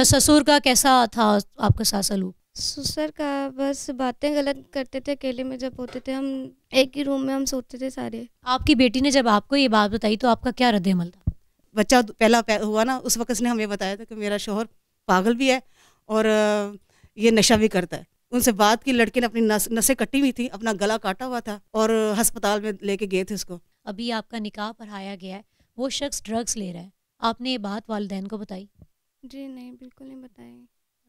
अच्छा, ससुर का कैसा था आपका सासलू सलूक ससुर का बस बातें गलत करते थे अकेले में जब होते थे हम एक ही रूम में हम सोते थे सारे आपकी बेटी ने जब आपको ये बात बताई तो आपका क्या हृदय अमल था बच्चा पहला हुआ ना उस वक्त उसने हमें बताया था कि मेरा शोहर पागल भी है और ये नशा भी करता है उनसे बात की लड़के ने अपनी नस, नसें कटी हुई थी अपना गला काटा हुआ था और अस्पताल में लेके गए थे उसको अभी आपका निकाह पढ़ाया गया है वो शख्स ड्रग्स ले रहा है आपने ये बात वालदेन को बताई जी नहीं बिल्कुल नहीं बताई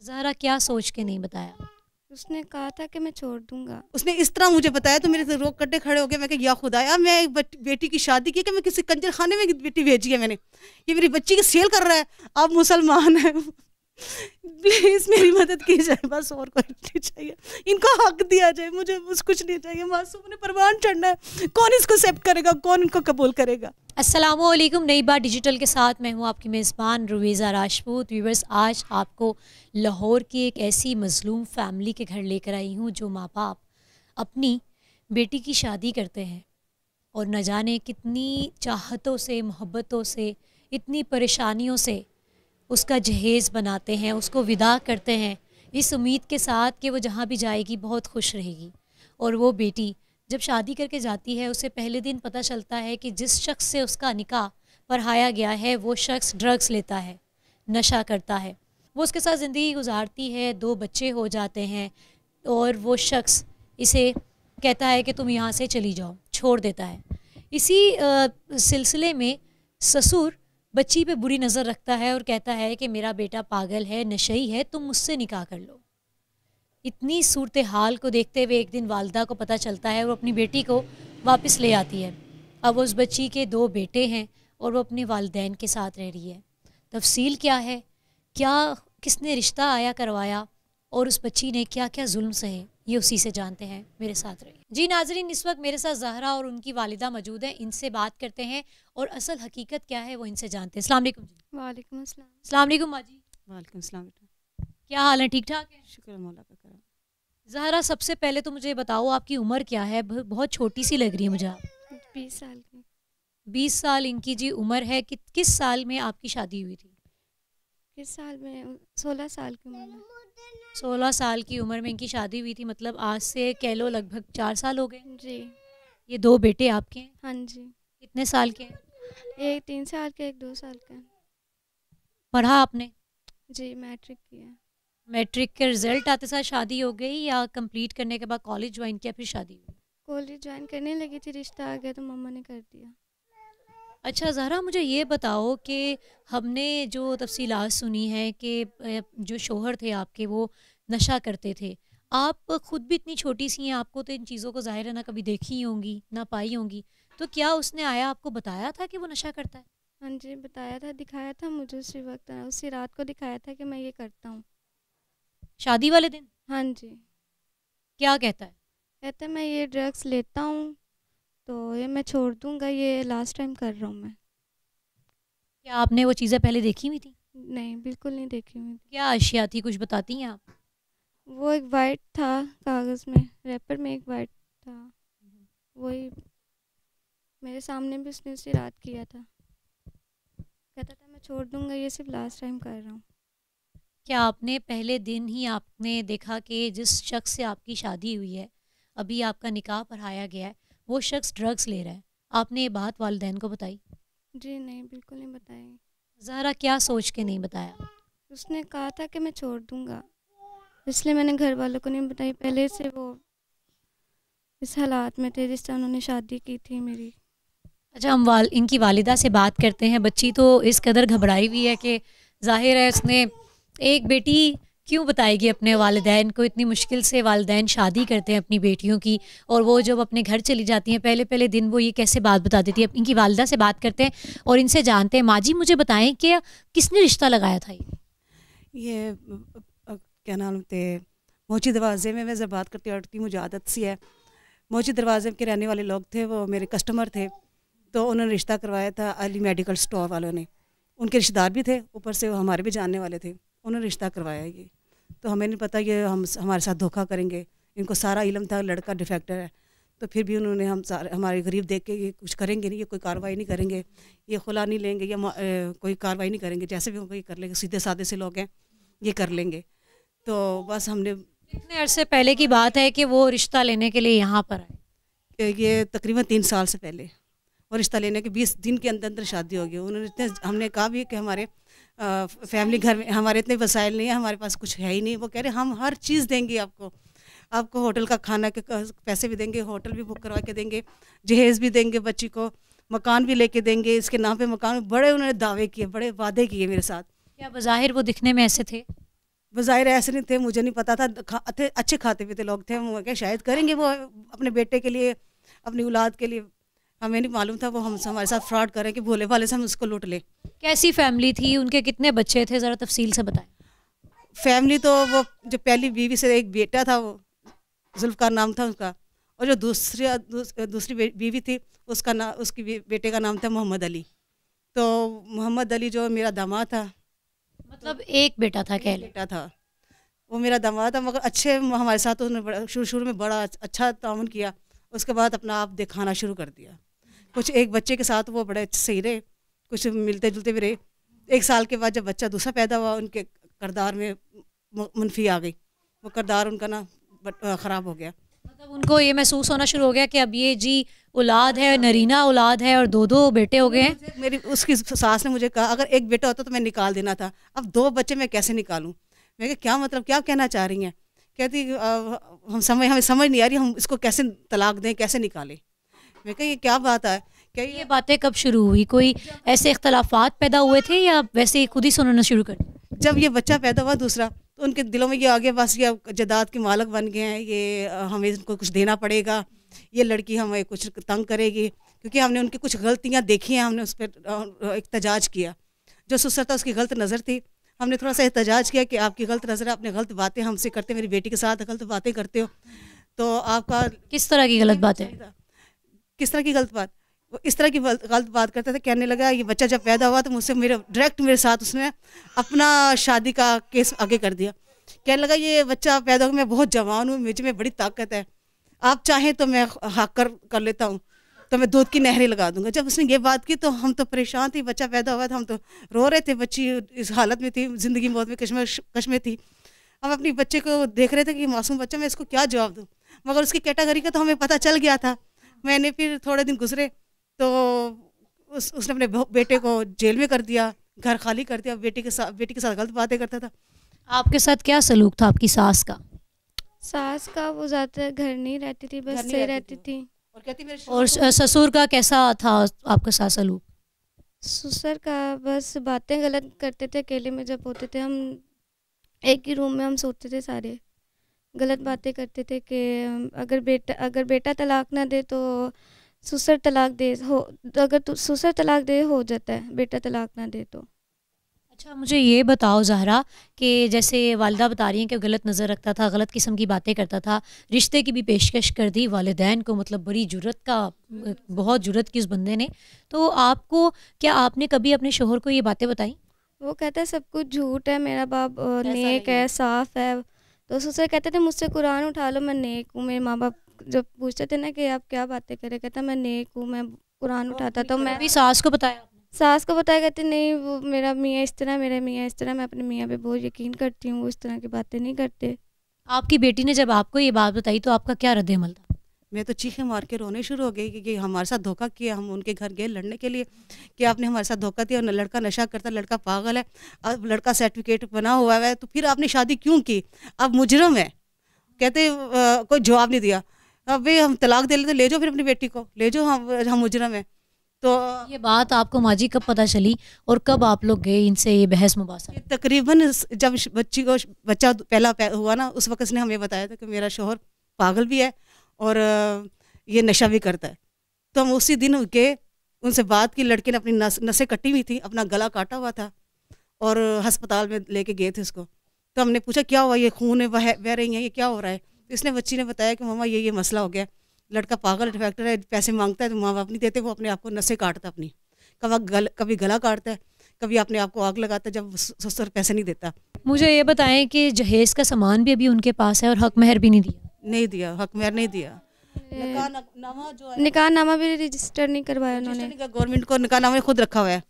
ज़ारा क्या सोच के नहीं बताया उसने कहा था कि मैं छोड़ दूंगा उसने इस तरह मुझे बताया तो मेरे से रोक कट्टे खड़े हो गए मैं या खुदाया मैं एक बेटी की शादी की कि मैं किसी कंजर खाने में बेटी भेजी है मैंने ये मेरी बच्ची की सेल कर रहा है अब मुसलमान हैं प्लीज मेरी मदद की जाए बस और कोई नहीं चाहिए इनको हक दिया जाए मुझे बस कुछ नहीं चाहिए मासूम ने परवान चढ़ना है कौन इसको एक्सेप्ट करेगा कौन इनको कबूल करेगा असलम नई बार डिजिटल के साथ मैं हूँ आपकी मेज़बान रुवीज़ा राजपूत व्यूवर्स आज आपको लाहौर की एक ऐसी मज़लूम फैमिली के घर लेकर आई हूँ जो माँ बाप अपनी बेटी की शादी करते हैं और न जाने कितनी चाहतों से मोहब्बतों से इतनी परेशानियों से उसका जहेज़ बनाते हैं उसको विदा करते हैं इस उम्मीद के साथ कि वो जहाँ भी जाएगी बहुत खुश रहेगी और वो बेटी जब शादी करके जाती है उसे पहले दिन पता चलता है कि जिस शख्स से उसका निकाह पढ़ाया गया है वो शख्स ड्रग्स लेता है नशा करता है वो उसके साथ ज़िंदगी गुजारती है दो बच्चे हो जाते हैं और वो शख्स इसे कहता है कि तुम यहाँ से चली जाओ छोड़ देता है इसी सिलसिले में ससुर बच्ची पे बुरी नज़र रखता है और कहता है कि मेरा बेटा पागल है नशई है तुम मुझसे निकाह कर लो इतनी सूरत हाल को देखते हुए एक दिन वालदा को पता चलता है वो अपनी बेटी को वापस ले आती है अब उस बच्ची के दो बेटे हैं और वो अपने वालदेन के साथ रह रही है तफसील क्या है क्या किसने रिश्ता आया करवाया और उस बच्ची ने क्या क्या जुल्म सहे ये उसी से जानते हैं मेरे साथ रहे जी नाजरीन इस वक्त मेरे साथ जहरा और उनकी वालिदा मौजूद हैं इनसे बात करते हैं और असल हकीकत क्या है वो इनसे जानते हैं अस्सलाम वालेकुम जी वालेकुम अस्सलाम अस्सलाम वालेकुम माँ वालेकुम अस्सलाम क्या हाल है ठीक ठाक है शुक्र मौला का करम जहरा सबसे पहले तो मुझे बताओ आपकी उम्र क्या है बहुत छोटी सी लग रही है मुझे आप बीस साल की बीस साल इनकी जी उम्र है कि किस साल में आपकी शादी हुई थी किस साल में सोलह साल की उम्र में सोलह साल की उम्र में इनकी शादी हुई थी मतलब आज से कह लो लगभग चार साल हो गए जी ये दो बेटे आपके हैं हाँ जी कितने साल के हैं एक तीन साल के एक दो साल का पढ़ा आपने जी मैट्रिक किया मैट्रिक के रिजल्ट आते साथ शादी हो गई या कंप्लीट करने के बाद कॉलेज ज्वाइन किया फिर शादी हुई कॉलेज ज्वाइन करने लगी थी रिश्ता आ गया तो मम्मा ने कर दिया अच्छा ज़हरा मुझे ये बताओ कि हमने जो तफसीलात सुनी है कि जो शोहर थे आपके वो नशा करते थे आप खुद भी इतनी छोटी सी हैं आपको तो इन चीज़ों को ज़ाहिर है ना कभी देखी होंगी ना पाई होंगी तो क्या उसने आया आपको बताया था कि वो नशा करता है हाँ जी बताया था दिखाया था मुझे उसी वक्त उसी रात को दिखाया था कि मैं ये करता हूँ शादी वाले दिन हाँ जी क्या कहता है कहते मैं ये ड्रग्स लेता हूँ तो ये मैं छोड़ दूँगा ये लास्ट टाइम कर रहा हूँ मैं क्या आपने वो चीज़ें पहले देखी हुई थी नहीं बिल्कुल नहीं देखी हुई थी क्या अशिया थी कुछ बताती हैं आप वो एक वाइट था कागज़ में रैपर में एक वाइट था वही मेरे सामने भी उसने उसे रात किया था कहता था मैं छोड़ दूंगा ये सिर्फ लास्ट टाइम कर रहा हूँ क्या आपने पहले दिन ही आपने देखा कि जिस शख्स से आपकी शादी हुई है अभी आपका निकाह पढ़ाया गया है वो शख्स ड्रग्स ले रहा है आपने ये बात वालदेन को बताई जी नहीं बिल्कुल नहीं बताई ज़ारा क्या सोच के नहीं बताया उसने कहा था कि मैं छोड़ दूंगा इसलिए मैंने घर वालों को नहीं बताई पहले से वो इस हालात में थे तरह उन्होंने शादी की थी मेरी अच्छा हम वाल इनकी वालिदा से बात करते हैं बच्ची तो इस कदर घबराई हुई है कि जाहिर है उसने एक बेटी क्यों बताएगी अपने वालदेन को इतनी मुश्किल से वालदेन शादी करते हैं अपनी बेटियों की और वो जब अपने घर चली जाती हैं पहले पहले दिन वो ये कैसे बात बता देती है इनकी वालदा से बात करते हैं और इनसे जानते हैं माँ जी मुझे बताएं कि किसने रिश्ता लगाया था ये ये क्या नाम थे मोची दरवाजे में मैं जब बात करती अटती मुझे आदत सी है मोची दरवाजे के रहने वाले लोग थे वो मेरे कस्टमर थे तो उन्होंने रिश्ता करवाया था अली मेडिकल स्टोर वालों ने उनके रिश्तेदार भी थे ऊपर से वो हमारे भी जानने वाले थे उन्होंने रिश्ता करवाया ये तो हमें नहीं पता ये हम हमारे साथ धोखा करेंगे इनको सारा इलम था लड़का डिफेक्टर है तो फिर भी उन्होंने हम सारे हमारे गरीब देख के ये कुछ करेंगे नहीं ये कोई कार्रवाई नहीं करेंगे ये खुला नहीं लेंगे या कोई कार्रवाई नहीं करेंगे जैसे भी हम कोई कर लेंगे सीधे साधे से लोग हैं ये कर लेंगे तो बस हमने कितने अरसे पहले की बात है कि वो रिश्ता लेने के लिए यहाँ पर आए ये तकरीबन तीन साल से पहले और रिश्ता लेने के बीस दिन के अंदर अंदर शादी होगी उन्होंने इतने हमने कहा भी कि हमारे फैमिली घर में हमारे इतने वसाइल नहीं है हमारे पास कुछ है ही नहीं वो कह रहे हम हर चीज़ देंगे आपको आपको होटल का खाना के पैसे भी देंगे होटल भी बुक करवा के देंगे जहेज़ भी देंगे बच्ची को मकान भी लेके देंगे इसके नाम पे मकान बड़े उन्होंने दावे किए बड़े वादे किए मेरे साथ क्या बाहर वो दिखने में ऐसे थे बाहर ऐसे नहीं थे मुझे नहीं पता था खा, अच्छे खाते पीते लोग थे वो शायद करेंगे वो अपने बेटे के लिए अपनी औलाद के लिए हमें नहीं मालूम था वो हम हमारे साथ फ्रॉड करें कि भोले भाले से हम उसको लूट लें कैसी फैमिली थी उनके कितने बच्चे थे ज़रा तफसील से बताएं फैमिली तो वो जो पहली बीवी से एक बेटा था वो जुल्फकार नाम था उसका और जो दूसरी दूसरी बीवी थी उसका नाम उसकी बेटे का नाम था मोहम्मद अली तो मोहम्मद अली जो मेरा दमा था मतलब तो एक बेटा था कह बेटा था वो मेरा दमा था मगर अच्छे हमारे साथ उसने शुरू शुरू में बड़ा अच्छा, अच्छा ताउन किया उसके बाद अपना आप दिखाना शुरू कर दिया कुछ एक बच्चे के साथ वो बड़े अच्छे से ही रहे कुछ मिलते जुलते भी रहे एक साल के बाद जब बच्चा दूसरा पैदा हुआ उनके करदार में मनफी आ गई वो करदार उनका ना ख़राब हो गया मतलब उनको ये महसूस होना शुरू हो गया कि अब ये जी औलाद है नरीना औलाद है और दो दो बेटे हो गए हैं मेरी उसकी सास ने मुझे कहा अगर एक बेटा होता तो मैं निकाल देना था अब दो बच्चे मैं कैसे निकालूँ मैं क्या मतलब क्या कहना चाह रही हैं कहती हम समझ हमें समझ नहीं आ रही हम इसको कैसे तलाक दें कैसे निकालें मैं कहा ये क्या बात है क्या ये बातें कब शुरू हुई कोई ऐसे अख्तलाफात पैदा हुए थे या वैसे ही खुद ही सुनना शुरू कर जब ये बच्चा पैदा हुआ दूसरा तो उनके दिलों में ये आगे बस ये जदाद के मालक बन गए हैं ये हमें इनको कुछ देना पड़ेगा ये लड़की हमें कुछ तंग करेगी क्योंकि हमने उनकी कुछ गलतियाँ देखी हैं हमने उस पर एहतजाज किया जो सुसर था उसकी गलत नज़र थी हमने थोड़ा सा एहतजाज किया कि आपकी गलत नज़र है आपने गलत बातें हमसे करते मेरी बेटी के साथ गलत बातें करते हो तो आपका किस तरह की गलत बात है किस तरह की गलत बात वो इस तरह की गलत बात करता था कहने लगा ये बच्चा जब पैदा हुआ तो मुझसे मेरे डायरेक्ट मेरे साथ उसने अपना शादी का केस आगे कर दिया कहने लगा ये बच्चा पैदा हुआ मैं बहुत जवान हूँ मुझे में बड़ी ताकत है आप चाहें तो मैं हाक कर कर लेता हूँ तो मैं दूध की नहरें लगा दूंगा जब उसने ये बात की तो हम तो परेशान थे बच्चा पैदा हुआ था हम तो रो रहे थे बच्ची इस हालत में थी ज़िंदगी मौत में कश में थी हम अपने बच्चे को देख रहे थे कि मासूम बच्चा मैं इसको क्या जवाब दूँ मगर उसकी कैटागरी का तो हमें पता चल गया था मैंने फिर थोड़े दिन गुजरे तो उस उसने अपने बेटे को जेल में कर दिया घर खाली कर दिया बेटी के साथ बेटी के साथ गलत बातें करता था आपके साथ क्या सलूक था आपकी सास का सास का वो ज़्यादा घर नहीं रहती थी बस से रहती थी, थी। और कहती मेरे और ससुर का कैसा था आपका सास सलूक ससुर का बस बातें गलत करते थे अकेले में जब होते थे हम एक ही रूम में हम सोते थे सारे गलत बातें करते थे कि अगर बेटा अगर बेटा तलाक ना दे तो सुसर तलाक दे हो अगर तो सुसर तलाक दे हो जाता है बेटा तलाक ना दे तो अच्छा मुझे ये बताओ जहरा कि जैसे वालदा बता रही हैं कि गलत नज़र रखता था गलत किस्म की बातें करता था रिश्ते की भी पेशकश कर दी वालदेन को मतलब बड़ी जरूरत का बहुत जुरत की उस बंदे ने तो आपको क्या आपने कभी अपने शोहर को ये बातें बताई वो कहता है सब कुछ झूठ है मेरा बाप नेक है साफ़ है तो ससुर कहते थे मुझसे कुरान उठा लो मैं नेक हूँ मेरे माँ बाप जब पूछते थे ना कि आप क्या बातें करे कहता मैं नेक हूँ मैं कुरान उठाता तो मैं भी सास को बताया सास को बताया कहते नहीं वो मेरा मियाँ इस तरह मेरा मियाँ इस तरह मैं अपने मियाँ पे बहुत यकीन करती हूँ वो इस तरह की बातें नहीं करते आपकी बेटी ने जब आपको ये बात बताई तो आपका क्या रद्द अमल था मैं तो चीखे मार के रोने शुरू हो गई कि हमारे साथ धोखा किया हम उनके घर गए लड़ने के लिए कि आपने हमारे साथ धोखा दिया लड़का नशा करता लड़का पागल है अब लड़का सर्टिफिकेट बना हुआ है तो फिर आपने शादी क्यों की अब मुजरम है कहते कोई जवाब नहीं दिया अब भाई हम तलाक दे लेते ले जाओ फिर अपनी बेटी को ले जाओ हम हम मुजरम है तो ये बात आपको माजी कब पता चली और कब आप लोग गए इनसे ये बहस मुबासा तकरीबन जब बच्ची को बच्चा पहला हुआ ना उस वक्त इसने हमें बताया था कि मेरा शोहर पागल भी है और ये नशा भी करता है तो हम उसी दिन गए उनसे बात की लड़के ने अपनी नस नसें कटी हुई थी अपना गला काटा हुआ था और हस्पताल में लेके गए थे उसको तो हमने पूछा क्या हुआ ये खून वह बह रही हैं ये क्या हो रहा है तो इसने बच्ची ने बताया कि मामा ये ये मसला हो गया लड़का पागल डिफेक्टर है पैसे मांगता है तो माँ बाप नहीं देते वो अपने आप को नशे काटता अपनी कभी गल कभी गला काटता है कभी अपने आप को आग लगाता है जब ससुर पैसे नहीं देता मुझे ये बताएं कि जहेज़ का सामान भी अभी उनके पास है और हक महर भी नहीं दिया नहीं दिया हक मेयर नहीं दिया निकाह जो भी रजिस्टर नहीं करवाया उन्होंने गवर्नमेंट को नामा खुद रखा हुआ है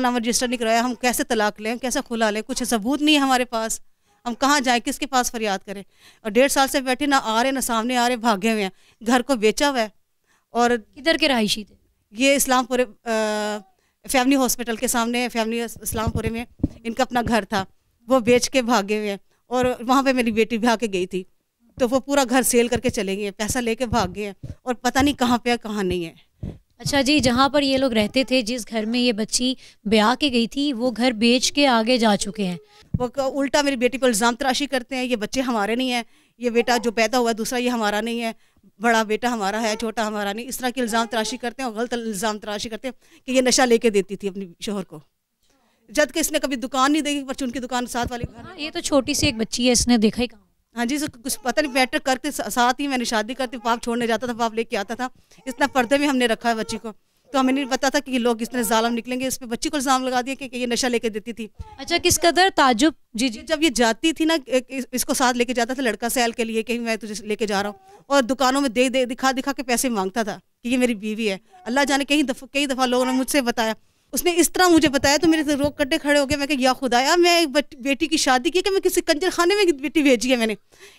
नामा रजिस्टर नहीं करवाया हम कैसे तलाक लें कैसे खुला लें कुछ सबूत नहीं है हमारे पास हम कहाँ जाएं किसके पास फरियाद करें और डेढ़ साल से बैठे ना आ रहे ना सामने आ रहे भागे हुए हैं घर को बेचा हुआ है और किधर के रहायशी थे ये इस्लामपुरे फैमिली हॉस्पिटल के सामने फैमिली इस्लामपुरे में इनका अपना घर था वो बेच के भागे हुए हैं और वहाँ पे मेरी बेटी भाग के गई थी तो वो पूरा घर सेल करके चले गए पैसा लेके भाग गए और पता नहीं कहाँ पे है कहाँ नहीं है अच्छा जी जहाँ पर ये लोग रहते थे जिस घर में ये बच्ची ब्याह के गई थी वो घर बेच के आगे जा चुके हैं वो उल्टा मेरी बेटी पर इल्ज़ाम तराशी करते हैं ये बच्चे हमारे नहीं हैं ये बेटा जो पैदा हुआ है दूसरा ये हमारा नहीं है बड़ा बेटा हमारा है छोटा हमारा नहीं इस तरह की इल्ज़ाम तराशी करते हैं और गलत इल्ज़ाम तराशी करते हैं कि ये नशा लेके देती थी अपने शोहर को जबकि इसने कभी दुकान नहीं देखी पर चुनकी दुकान साथ वाली हाँ, ये तो छोटी सी एक बच्ची है इसने देखा ही कहा हाँ जी कुछ पता नहीं बैठक करके साथ ही मैंने शादी करती पाप छोड़ने जाता था पाप लेके आता था इतना पर्दे में हमने रखा है बच्ची को तो हमें नहीं पता था कि ये लोग इस तरह जालम निकलेंगे इस पर बच्ची को इल्ज़ाम लगा दिया कि, कि ये नशा लेके देती थी अच्छा किस कदर ताजुब जी जी जब ये जाती थी ना इसको साथ लेके जाता था लड़का सैल के लिए कि मैं तुझे लेके जा रहा हूँ और दुकानों में दे दे दिखा दिखा के पैसे मांगता था कि ये मेरी बीवी है अल्लाह जाने कई दफ़ा कई दफ़ा लोगों ने मुझसे बताया उसने इस तरह मुझे बताया तो मेरे से रोक कट्टे खड़े हो गए मैं कहा या खुदाया मैं एक बेटी की शादी की कि मैं किसी कंजर खाने में बेटी भेजी है मैंने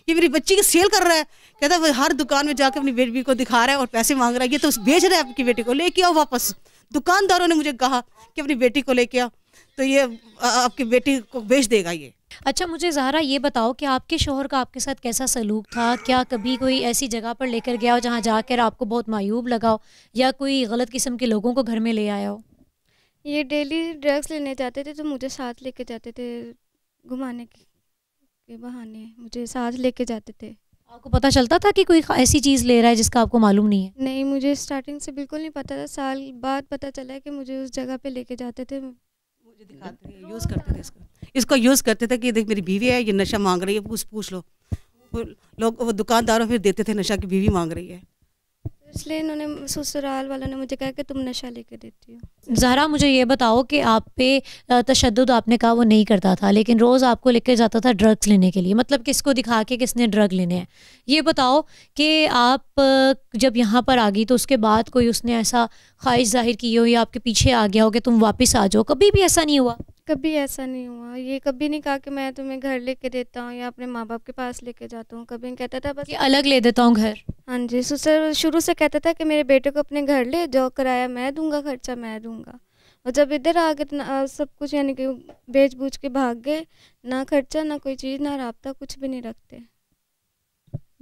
ये मेरी बच्ची की सेल कर रहा है कहता है हर दुकान में जाकर अपनी बेटी को दिखा रहा है और पैसे मांग रहा है ये तो उस भेज रहा है आपकी बेटी को लेके आओ वापस दुकानदारों ने मुझे कहा कि अपनी बेटी को लेके आओ तो ये आपकी बेटी को बेच देगा ये अच्छा मुझे जहरा ये बताओ कि आपके शोहर का आपके साथ कैसा सलूक था क्या कभी कोई ऐसी जगह पर लेकर गया हो जहाँ जाकर आपको बहुत मायूब लगाओ या कोई गलत किस्म के लोगों को घर में ले आया हो ये डेली ड्रग्स लेने जाते थे तो मुझे साथ लेके जाते थे घुमाने के बहाने मुझे साथ लेके जाते थे आपको पता चलता था कि कोई ऐसी चीज़ ले रहा है जिसका आपको मालूम नहीं है नहीं मुझे स्टार्टिंग से बिल्कुल नहीं पता था साल बाद पता चला है कि मुझे उस जगह पे लेके जाते थे मुझे दिखाते थे यूज़ करते थे इसको इसको यूज़ करते थे कि देख मेरी बीवी है ये नशा मांग रही है पूछ पूछ लो लोग वो दुकानदारों फिर देते थे नशा की बीवी मांग रही है इसलिए इन्होंने ससुराल वालों ने मुझे कहा कि तुम नशा लेके देती हो जहरा मुझे ये बताओ कि आप पे तशद आपने कहा वो नहीं करता था लेकिन रोज़ आपको लेकर जाता था ड्रग्स लेने के लिए मतलब किसको दिखा के किसने ड्रग लेने हैं ये बताओ कि आप जब यहाँ पर आ गई तो उसके बाद कोई उसने ऐसा ख्वाहिश जाहिर की हो या आपके पीछे आ गया हो कि तुम वापस आ जाओ कभी भी ऐसा नहीं हुआ कभी ऐसा नहीं हुआ ये कभी नहीं कहा कि मैं तुम्हें घर लेके देता हूँ या अपने माँ बाप के पास लेके जाता हूँ कभी नहीं कहता था बस कि अलग ले देता हूँ घर हाँ जी सर शुरू से कहता था कि मेरे बेटे को अपने घर ले जो किराया मैं दूंगा खर्चा मैं दूंगा और जब इधर आ गए सब कुछ यानी कि बेच बूझ के भाग गए ना खर्चा ना कोई चीज़ ना रबता कुछ भी नहीं रखते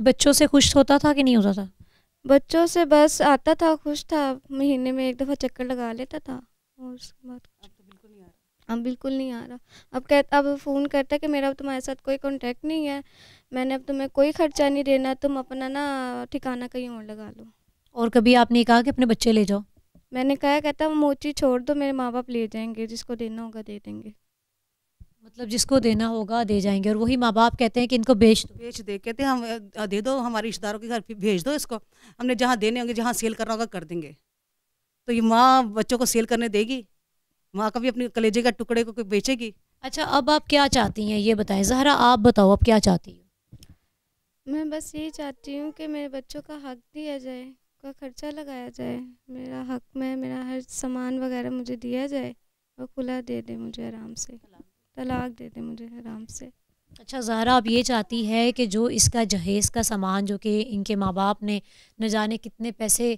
बच्चों से खुश होता था कि नहीं होता था बच्चों से बस आता था खुश था महीने में एक दफ़ा चक्कर लगा लेता था और उसके बाद तो अब बिल्कुल नहीं आ रहा अब कह अब फ़ोन करता है कि मेरा अब तुम्हारे साथ कोई कांटेक्ट नहीं है मैंने अब तुम्हें कोई खर्चा नहीं देना तुम अपना ना ठिकाना कहीं और लगा लो और कभी आपने कहा कि अपने बच्चे ले जाओ मैंने कहा कहता मोची छोड़ दो मेरे माँ बाप ले जाएंगे जिसको देना होगा दे देंगे मतलब जिसको देना होगा दे जाएंगे और वही माँ बाप कहते हैं कि इनको बेच दो बेच दे कहते हैं हम दे दो हमारे रिश्तेदारों के घर भेज दो इसको हमने जहाँ देने होंगे जहाँ सेल करना होगा कर देंगे तो ये माँ बच्चों को सेल करने देगी माँ कभी अपने कलेजे का टुकड़े को कोई बेचेगी अच्छा अब आप क्या चाहती हैं ये बताएं जहरा आप बताओ आप क्या चाहती हो मैं बस यही चाहती हूँ कि मेरे बच्चों का हक दिया जाए का खर्चा लगाया जाए मेरा हक में मेरा हर सामान वगैरह मुझे दिया जाए और खुला दे दे मुझे आराम से तलाक दे दे मुझे आराम से अच्छा जहरा आप ये चाहती है कि जो इसका जहेज़ का सामान जो कि इनके माँ बाप ने न जाने कितने पैसे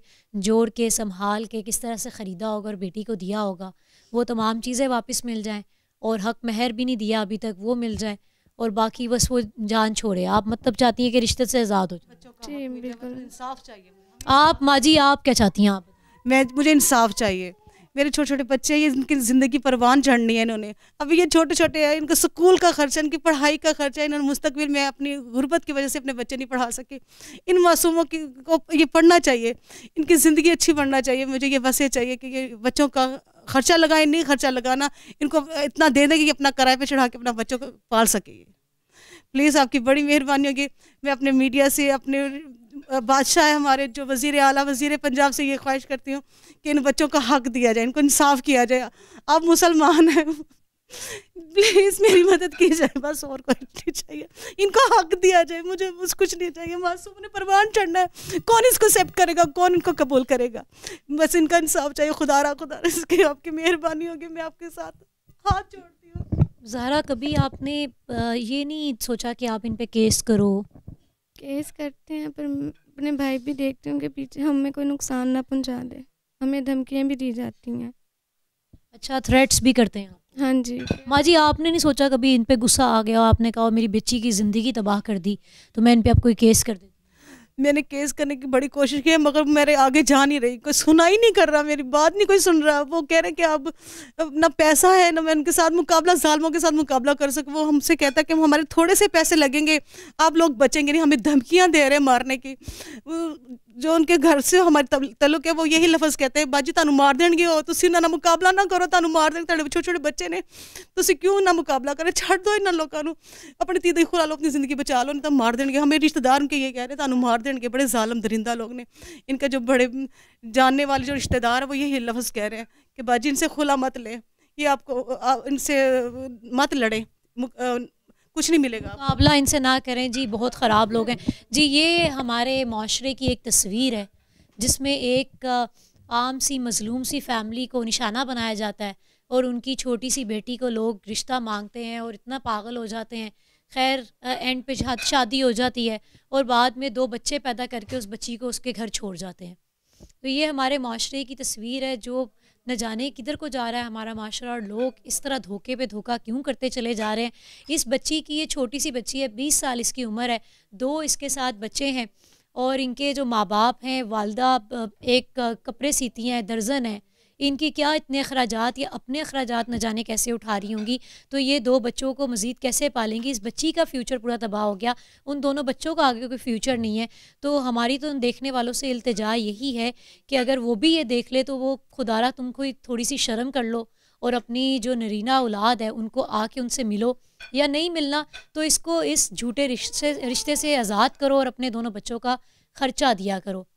जोड़ के संभाल के किस तरह से ख़रीदा होगा और बेटी को दिया होगा वो तमाम चीज़ें वापस मिल जाएं और हक महर भी नहीं दिया अभी तक वो मिल जाए और बाकी बस वो जान छोड़े आप मतलब चाहती हैं कि रिश्ते से आज़ाद हो जाए इंसाफ चाहिए आप माँ जी आप क्या चाहती हैं आप मैं मुझे इंसाफ चाहिए मेरे छोटे छोटे बच्चे ये इनकी ज़िंदगी परवान चढ़नी है इन्होंने अभी ये छोटे छोटे हैं इनका स्कूल का खर्चा इनकी पढ़ाई का खर्चा इन्होंने मुस्तबिल में अपनी गुर्बत की वजह से अपने बच्चे नहीं पढ़ा सके इन मासूमों की को ये पढ़ना चाहिए इनकी ज़िंदगी अच्छी बढ़ना चाहिए मुझे ये वैसे चाहिए कि ये बच्चों का खर्चा लगाए नहीं खर्चा लगाना इनको इतना दे देंगे कि अपना किराए पर चढ़ा के अपना बच्चों को पाल सके प्लीज़ आपकी बड़ी मेहरबानी होगी मैं अपने मीडिया से अपने बादशाह है हमारे जो वजीर अली वज़ी पंजाब से ये ख्वाहिश करती हूँ कि इन बच्चों का हक दिया जाए इनको इंसाफ किया जाए आप मुसलमान हैं प्लीज़ मेरी मदद की जाए बस और कोई नहीं चाहिए इनको हक दिया जाए मुझे बस कुछ नहीं चाहिए मासूम ने परवान चढ़ना है कौन इसको एक्सेप्ट करेगा कौन इनको कबूल करेगा बस इनका इंसाफ चाहिए खुदा रहा खुदा इसकी आपकी मेहरबानी होगी मैं आपके साथ हाथ जोड़ती हूँ जहरा कभी आपने ये नहीं सोचा कि आप इन पे केस करो केस करते हैं पर अपने भाई भी देखते हैं उनके पीछे हमें कोई नुकसान ना पहुंचा दे हमें धमकियाँ भी दी जाती हैं अच्छा थ्रेट्स भी करते हैं हाँ जी माँ जी आपने नहीं सोचा कभी इन पे गुस्सा आ गया आपने कहा मेरी बच्ची की ज़िंदगी तबाह कर दी तो मैं इन पे आप कोई केस कर दे मैंने केस करने की बड़ी कोशिश की है मगर मेरे आगे जा नहीं रही कोई सुना ही नहीं कर रहा मेरी बात नहीं कोई सुन रहा वो कह रहे कि अब ना पैसा है ना मैं उनके साथ मुकाबला जालमों के साथ मुकाबला कर सकूँ वो हमसे कहता कि हमारे थोड़े से पैसे लगेंगे आप लोग बचेंगे नहीं हमें धमकियाँ दे रहे हैं मारने की जो उनके घर से हमारे तलुक है वो यही लफज कहते हैं ਬਾਜੀ ਤੁਹਾਨੂੰ ਮਾਰ ਦੇਣਗੇ ਉਹ ਤੁਸੀਂ ਉਹਨਾਂ ਨਾਲ ਮੁਕਾਬਲਾ ਨਾ ਕਰੋ ਤੁਹਾਨੂੰ ਮਾਰ ਦੇਣ ਤੁਹਾਡੇ ਛੋਟੇ ਛੋਟੇ ਬੱਚੇ ਨੇ ਤੁਸੀਂ ਕਿਉਂ ਨਾ ਮੁਕਾਬਲਾ ਕਰੇ ਛੱਡ ਦਿਓ ਇਹਨਾਂ ਲੋਕਾਂ ਨੂੰ ਆਪਣੇ ਤੀ ਦੇਖੋ ਲਓ ਆਪਣੀ ਜ਼ਿੰਦਗੀ ਬਚਾ ਲਓ ਨਹੀਂ ਤਾਂ ਮਾਰ ਦੇਣਗੇ ਹਮੇ ਰਿਸ਼ਤੇਦਾਰ ਕੇ ਇਹ ਕਹਿ ਰਹੇ ਤੁਹਾਨੂੰ ਮਾਰ ਦੇਣਗੇ ਬੜੇ ਜ਼ਾਲਮ दरिंदा लोग ने इनका जो बड़े जानने वाले जो रिश्तेदार है वो यही लफ्ज़ कह रहे हैं कि बाजी इनसे खुला मत ले ये आपको आ, इनसे मत लड़े कुछ नहीं मिलेगा मुकाबला इनसे ना करें जी बहुत ख़राब लोग हैं जी ये हमारे माशरे की एक तस्वीर है जिसमें एक आम सी मजलूम सी फैमिली को निशाना बनाया जाता है और उनकी छोटी सी बेटी को लोग रिश्ता मांगते हैं और इतना पागल हो जाते हैं खैर एंड पे शादी हो जाती है और बाद में दो बच्चे पैदा करके उस बच्ची को उसके घर छोड़ जाते हैं तो ये हमारे माशरे की तस्वीर है जो न जाने किधर को जा रहा है हमारा माशरा और लोग इस तरह धोखे पे धोखा क्यों करते चले जा रहे हैं इस बच्ची की ये छोटी सी बच्ची है बीस साल इसकी उम्र है दो इसके साथ बच्चे हैं और इनके जो माँ बाप हैं वालदा एक कपड़े सीती हैं दर्जन है इनकी क्या इतने अखराज या अपने अखराज न जाने कैसे उठा रही होंगी तो ये दो बच्चों को मज़ीद कैसे पालेंगी इस बच्ची का फ्यूचर पूरा तबाह हो गया उन दोनों बच्चों का आगे कोई फ्यूचर नहीं है तो हमारी तो देखने वालों से अल्तजा यही है कि अगर वो भी ये देख ले तो वो खुदारा कोई थोड़ी सी शर्म कर लो और अपनी जो नरीना औलाद है उनको आके उनसे मिलो या नहीं मिलना तो इसको इस झूठे रिश्ते रिश्ते से आज़ाद करो और अपने दोनों बच्चों का ख़र्चा दिया करो